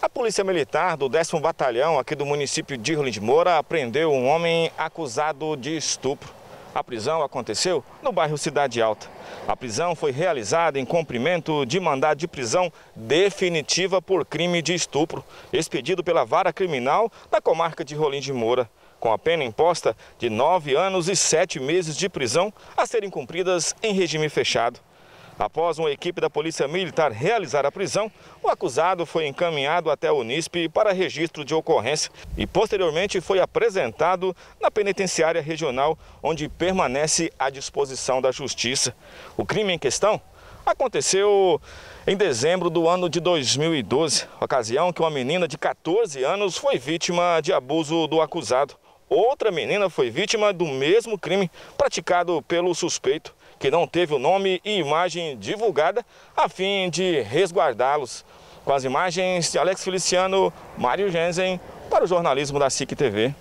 A Polícia Militar do 10 Batalhão aqui do município de Rolim de Moura prendeu um homem acusado de estupro. A prisão aconteceu no bairro Cidade Alta. A prisão foi realizada em cumprimento de mandado de prisão definitiva por crime de estupro, expedido pela vara criminal da comarca de Rolim de Moura, com a pena imposta de nove anos e sete meses de prisão a serem cumpridas em regime fechado. Após uma equipe da Polícia Militar realizar a prisão, o acusado foi encaminhado até a Unisp para registro de ocorrência e posteriormente foi apresentado na penitenciária regional, onde permanece à disposição da justiça. O crime em questão aconteceu em dezembro do ano de 2012, ocasião que uma menina de 14 anos foi vítima de abuso do acusado. Outra menina foi vítima do mesmo crime praticado pelo suspeito, que não teve o nome e imagem divulgada a fim de resguardá-los. Com as imagens de Alex Feliciano, Mário Genzen, para o jornalismo da SIC TV.